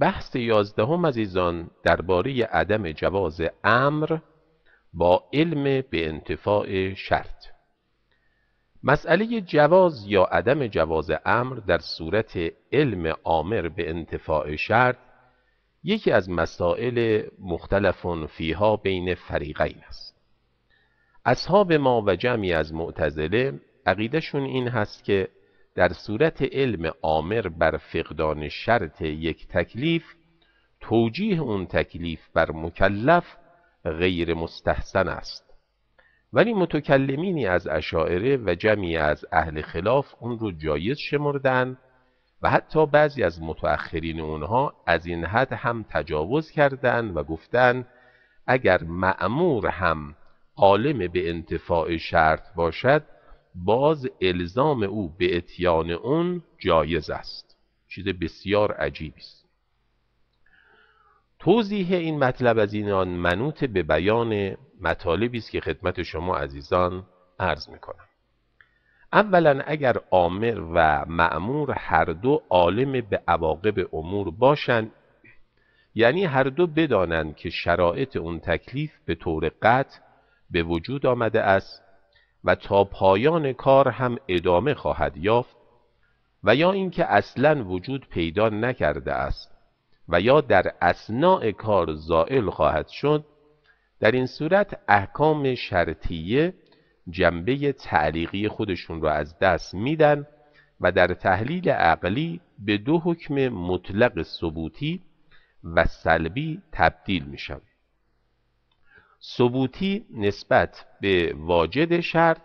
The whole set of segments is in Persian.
بحث یازدهم عزیزان درباره عدم جواز امر با علم به انتفاع شرط مسئله جواز یا عدم جواز امر در صورت علم آمر به انتفاع شرط یکی از مسائل مختلف فیها بین فریقین است اصحاب ما و جمعی از معتزله عقیدهشون این هست که در صورت علم آمر بر فقدان شرط یک تکلیف توجیه اون تکلیف بر مکلف غیر مستحسن است ولی متکلمینی از اشاعره و جمعی از اهل خلاف اون رو جایز شمردن و حتی بعضی از متأخرین اونها از این حد هم تجاوز کردند و گفتند اگر معمور هم عالم به انتفاع شرط باشد باز الزام او به اتیان اون جایز است چیز بسیار عجیبی است توضیح این مطلب از اینان منوط به بیان مطالبی است که خدمت شما عزیزان عرض میکنم اولا اگر آمر و معمور هر دو عالم به عواقب امور باشند یعنی هر دو بدانند که شرایط اون تکلیف به طور قطع به وجود آمده است و تا پایان کار هم ادامه خواهد یافت و یا اینکه اصلا وجود پیدا نکرده است و یا در اسناع کار زائل خواهد شد در این صورت احکام شرطیه جنبه تعلیقی خودشون را از دست میدن و در تحلیل عقلی به دو حکم مطلق ثبوتی و سلبی تبدیل میشن ثبوتی نسبت به واجد شرط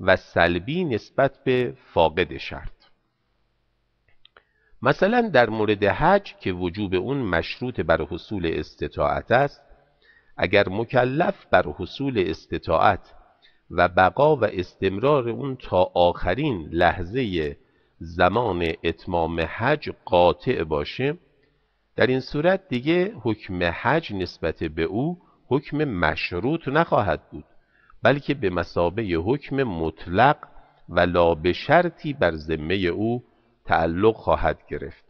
و سلبی نسبت به فاقد شرط مثلا در مورد حج که وجوب اون مشروط بر حصول استطاعت است اگر مکلف بر حصول استطاعت و بقا و استمرار اون تا آخرین لحظه زمان اتمام حج قاطع باشه در این صورت دیگه حکم حج نسبت به او حکم مشروط نخواهد بود بلکه به مسابه حکم مطلق و لا به شرطی بر ذمه او تعلق خواهد گرفت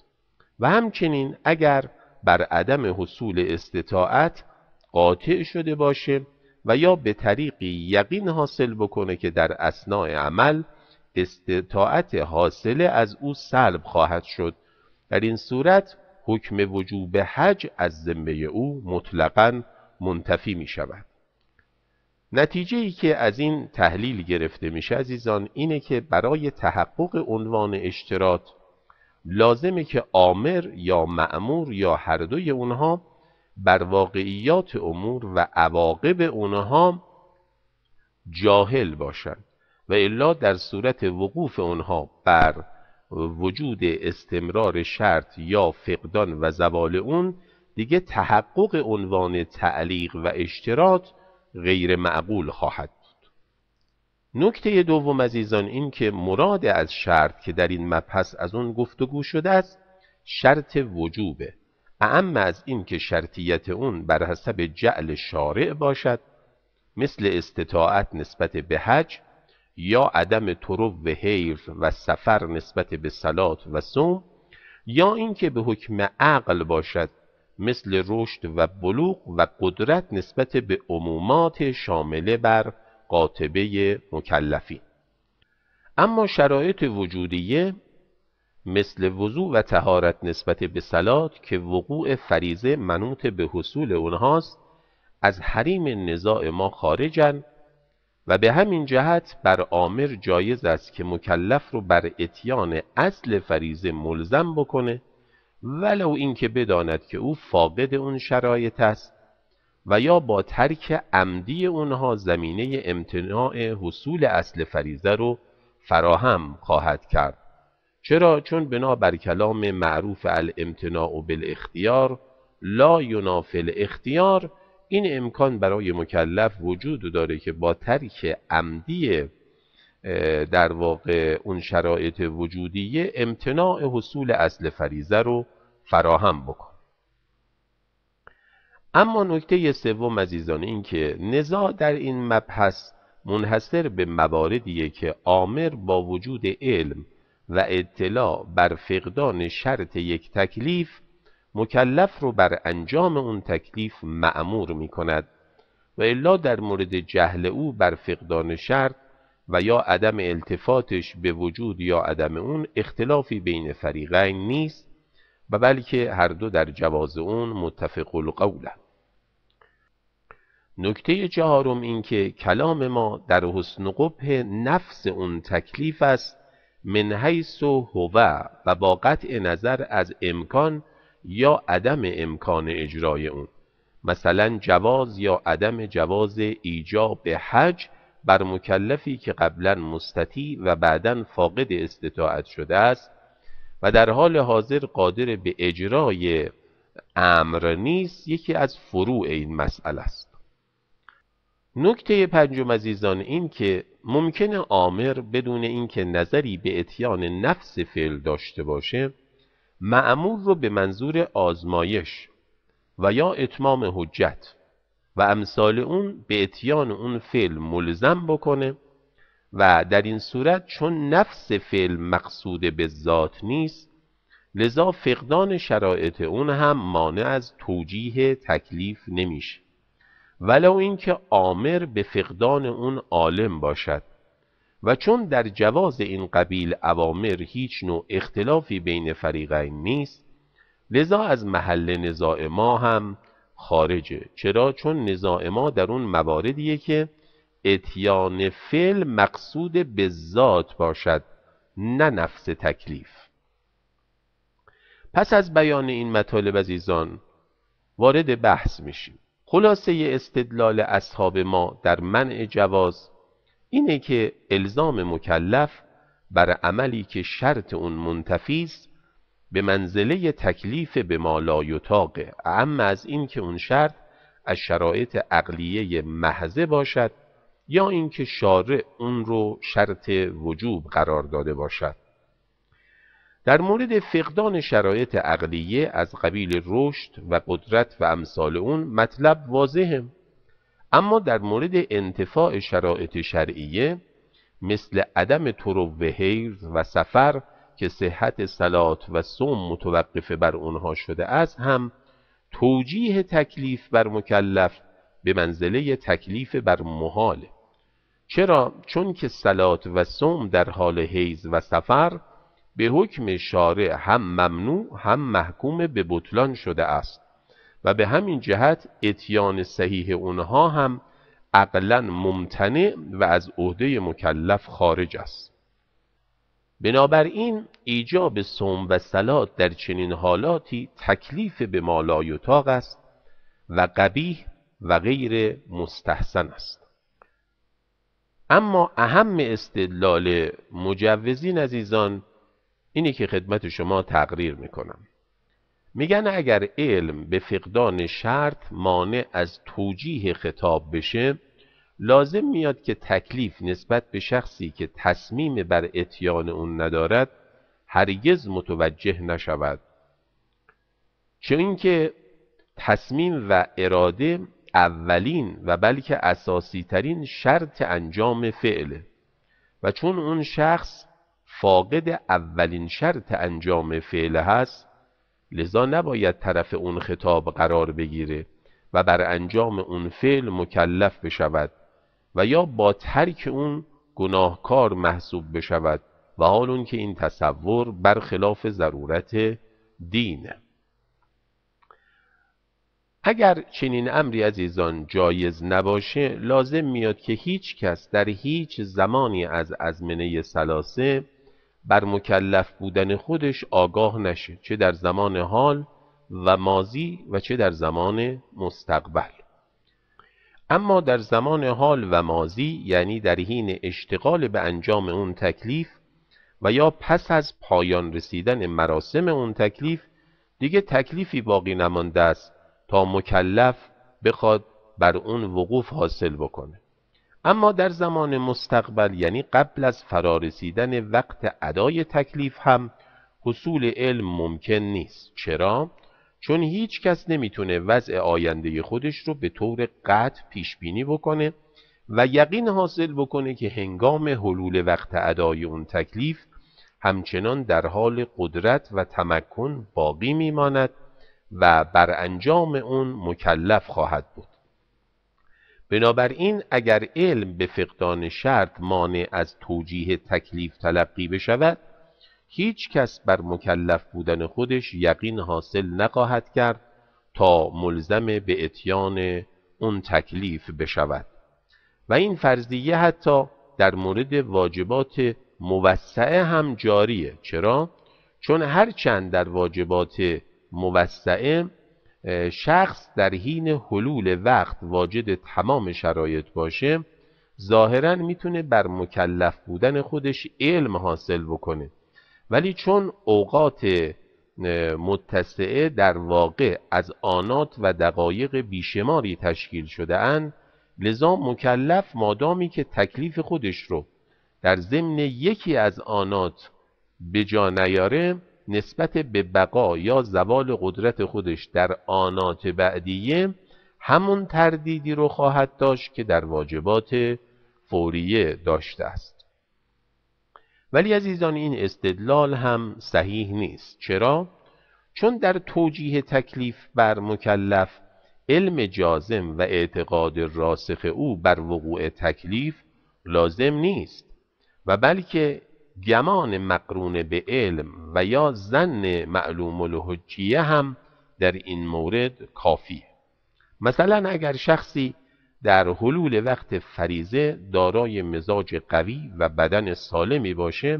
و همچنین اگر بر عدم حصول استطاعت قاطع شده باشه و یا به طریقی یقین حاصل بکنه که در اسناع عمل استطاعت حاصله از او سلب خواهد شد در این صورت حکم وجوب حج از ذمه او مطلقاً منتفی می شود نتیجه ای که از این تحلیل گرفته میشه عزیزان اینه که برای تحقق عنوان اشتراط لازمه که آمر یا معمور یا هر دوی اونها بر واقعیات امور و عواقب اونها جاهل باشند و الا در صورت وقوف آنها بر وجود استمرار شرط یا فقدان و زوال اون دیگه تحقق عنوان تعلیق و اشتراط غیر معقول خواهد بود نکته دوم عزیزان این که مراد از شرط که در این مبحث از اون گفتگو شده است شرط وجوبه اما از این که شرطیت اون بر حسب جعل شارع باشد مثل استطاعت نسبت به حج یا عدم ترو و حیر و سفر نسبت به سلات و سوم یا اینکه به حکم عقل باشد مثل رشد و بلوغ و قدرت نسبت به عمومات شامله بر قاطبه مکلفی اما شرایط وجودیه مثل وضوع و تهارت نسبت به سلات که وقوع فریزه منوط به حصول اونهاست از حریم نزاع ما خارجن و به همین جهت بر آمر جایز است که مکلف رو بر اتیان اصل فریزه ملزم بکنه ولو اینکه بداند که او فاقد اون شرایط است و یا با ترک عمدی اونها زمینه امتناع حصول اصل فریزه رو فراهم خواهد کرد چرا چون بنابر کلام معروف الامتناع بالاختیار لا ینافل اختیار این امکان برای مکلف وجود داره که با ترک عمدی در واقع اون شرایط وجودیه امتناع حصول اصل فریزه رو فراهم بکن اما نکته سوم عزیزان این که نزاع در این مبحث منحصر به مواردیه که آمر با وجود علم و اطلاع بر فقدان شرط یک تکلیف مکلف رو بر انجام اون تکلیف معمور می کند و الا در مورد جهل او بر فقدان شرط و یا عدم التفاتش به وجود یا عدم اون اختلافی بین فریقین نیست و بلکه هر دو در جواز اون متفق القولند نکته چهارم اینکه کلام ما در حسن قبه نفس اون تکلیف است من حیث و هوه و با قطع نظر از امکان یا عدم امکان اجرای اون مثلا جواز یا عدم جواز ایجاب حج بر مکلفی که قبلا مستطی و بعدا فاقد استطاعت شده است و در حال حاضر قادر به اجرای امر نیست یکی از فروع این مسئله است نکته پنجم عزیزان این که ممکن آمر بدون اینکه نظری به اتیان نفس فعل داشته باشه معمول رو به منظور آزمایش و یا اتمام حجت و امثال اون به اتیان اون فعل ملزم بکنه و در این صورت چون نفس فعل مقصود به ذات نیست لذا فقدان شرایط اون هم مانع از توجیه تکلیف نمیشه ولو اینکه عامر به فقدان اون عالم باشد و چون در جواز این قبیل اوامر هیچ نوع اختلافی بین فریقین نیست لذا از محل نزاع ما هم خارجه چرا؟ چون نزاع ما در اون مواردیه که اتیان فعل مقصود به ذات باشد نه نفس تکلیف پس از بیان این مطالب عزیزان وارد بحث میشیم خلاصه استدلال اصحاب ما در منع جواز اینه که الزام مکلف بر عملی که شرط اون منتفی است به منزله تکلیف به ما لایتاق اما از این که اون شرط از شرایط عقلیه محضه باشد یا اینکه شارع اون رو شرط وجوب قرار داده باشد در مورد فقدان شرایط عقلیه از قبیل رشد و قدرت و امثال اون مطلب واضحه اما در مورد انتفاع شرایط شرعیه مثل عدم بهیر و سفر که صحت سلات و سوم متوقف بر آنها شده است هم توجیه تکلیف بر مکلف به منزله تکلیف بر محاله چرا چون که سلات و سوم در حال حیز و سفر به حکم شارع هم ممنوع هم محکوم به بطلان شده است و به همین جهت اتیان صحیح اونها هم عقلا ممتنع و از عهده مکلف خارج است بنابراین ایجاب صوم و سلات در چنین حالاتی تکلیف به ما تاغ است و قبیه و غیر مستحسن است اما اهم استدلال مجوزین عزیزان اینه که خدمت شما تقریر میکنم میگن اگر علم به فقدان شرط مانع از توجیه خطاب بشه لازم میاد که تکلیف نسبت به شخصی که تصمیم بر اتیان اون ندارد هرگز متوجه نشود چون اینکه تصمیم و اراده اولین و بلکه اساسی ترین شرط انجام فعله و چون اون شخص فاقد اولین شرط انجام فعل هست لذا نباید طرف اون خطاب قرار بگیره و بر انجام اون فعل مکلف بشود و یا با ترک اون گناهکار محسوب بشود و حال اون که این تصور برخلاف ضرورت دینه اگر چنین امری عزیزان جایز نباشه لازم میاد که هیچ کس در هیچ زمانی از ازمنه سلاسه بر مکلف بودن خودش آگاه نشه چه در زمان حال و ماضی و چه در زمان مستقبل اما در زمان حال و ماضی یعنی در حین اشتغال به انجام اون تکلیف و یا پس از پایان رسیدن مراسم اون تکلیف دیگه تکلیفی باقی نمانده است تا مکلف بخواد بر اون وقوف حاصل بکنه اما در زمان مستقبل یعنی قبل از رسیدن وقت ادای تکلیف هم حصول علم ممکن نیست چرا؟ چون هیچ کس نمیتونه وضع آینده خودش رو به طور قطع پیش بینی بکنه و یقین حاصل بکنه که هنگام حلول وقت ادای اون تکلیف همچنان در حال قدرت و تمکن باقی میماند و بر انجام اون مکلف خواهد بود بنابراین اگر علم به فقدان شرط مانع از توجیه تکلیف تلقی بشود هیچ کس بر مکلف بودن خودش یقین حاصل نخواهد کرد تا ملزم به اتیان اون تکلیف بشود و این فرضیه حتی در مورد واجبات موسعه هم جاریه چرا؟ چون هرچند در واجبات موسعه شخص در حین حلول وقت واجد تمام شرایط باشه ظاهرا میتونه بر مکلف بودن خودش علم حاصل بکنه ولی چون اوقات متسعه در واقع از آنات و دقایق بیشماری تشکیل شده اند لذا مکلف مادامی که تکلیف خودش رو در ضمن یکی از آنات به جا نیاره نسبت به بقا یا زوال قدرت خودش در آنات بعدیه همون تردیدی رو خواهد داشت که در واجبات فوریه داشته است ولی عزیزان این استدلال هم صحیح نیست چرا؟ چون در توجیه تکلیف بر مکلف علم جازم و اعتقاد راسخ او بر وقوع تکلیف لازم نیست و بلکه گمان مقرون به علم و یا زن معلوم الحجیه هم در این مورد کافیه مثلا اگر شخصی در حلول وقت فریزه دارای مزاج قوی و بدن سالمی باشه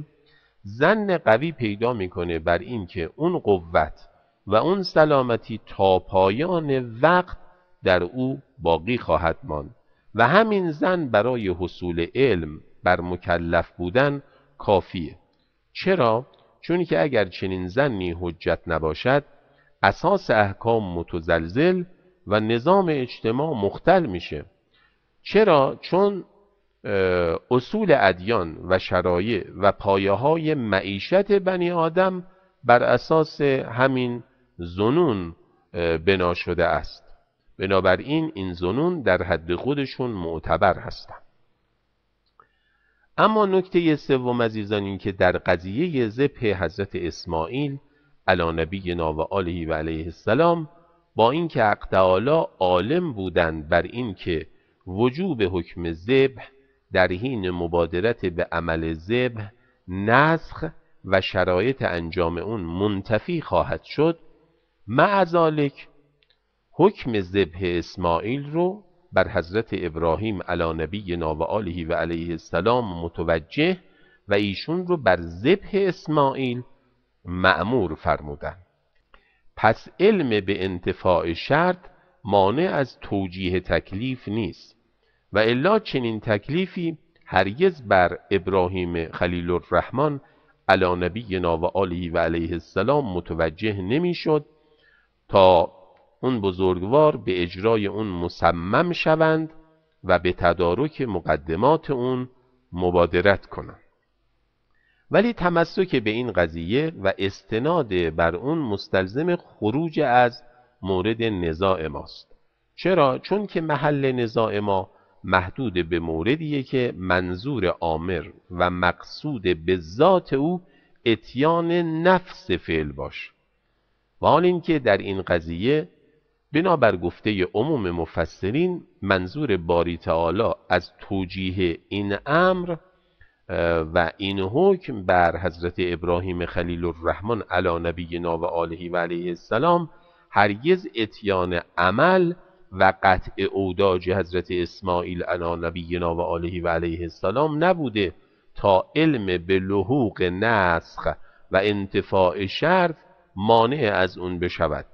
زن قوی پیدا میکنه بر اینکه اون قوت و اون سلامتی تا پایان وقت در او باقی خواهد ماند و همین زن برای حصول علم بر مکلف بودن کافیه چرا چون که اگر چنین زنی حجت نباشد اساس احکام متزلزل و نظام اجتماع مختل میشه چرا؟ چون اصول ادیان و شرایع و پایه های معیشت بنی آدم بر اساس همین زنون بنا شده است بنابراین این زنون در حد خودشون معتبر هستند اما نکته سوم عزیزان این که در قضیه زبه حضرت اسماعیل علی نبی و آله و علیه السلام با اینکه حق عالم بودند بر اینکه وجوب حکم ذبح در حین مبادرت به عمل ذبح نسخ و شرایط انجام اون منتفی خواهد شد ذالک حکم ذبح اسماعیل رو بر حضرت ابراهیم علی نبی و آله و علیه السلام متوجه و ایشون رو بر ذبح اسماعیل معمور فرمودن پس علم به انتفاع شرط مانع از توجیه تکلیف نیست و الا چنین تکلیفی هرگز بر ابراهیم خلیل الرحمن علی نبینا و آلی و علیه السلام متوجه نمیشد تا اون بزرگوار به اجرای اون مصمم شوند و به تدارک مقدمات اون مبادرت کنند ولی تمسک به این قضیه و استناد بر اون مستلزم خروج از مورد نزاع ماست چرا؟ چون که محل نزاع ما محدود به موردیه که منظور آمر و مقصود به ذات او اتیان نفس فعل باش و حال اینکه در این قضیه بنابر گفته عموم مفسرین منظور باری تعالی از توجیه این امر و این حکم بر حضرت ابراهیم خلیل الرحمن علی نبینا و آلهی و علیه السلام هرگز اتیان عمل و قطع اوداج حضرت اسماعیل علی نبینا و آله و علیه السلام نبوده تا علم به لحوق نسخ و انتفاع شرط مانع از اون بشود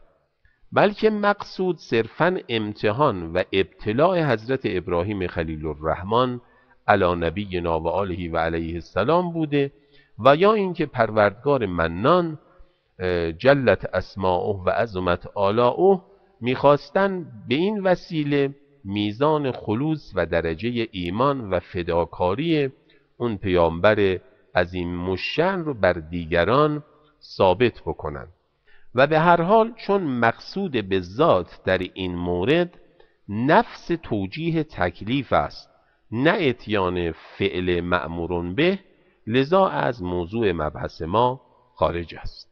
بلکه مقصود صرفا امتحان و ابتلاع حضرت ابراهیم خلیل الرحمن علی نبینا و آله و علیه السلام بوده و یا اینکه پروردگار منان جلت اسماعه و عظمت آلاعه میخواستن به این وسیله میزان خلوص و درجه ایمان و فداکاری اون پیامبر از این مشن رو بر دیگران ثابت بکنن و به هر حال چون مقصود به ذات در این مورد نفس توجیه تکلیف است نه اتیان فعل معمورون به لذا از موضوع مبحث ما خارج است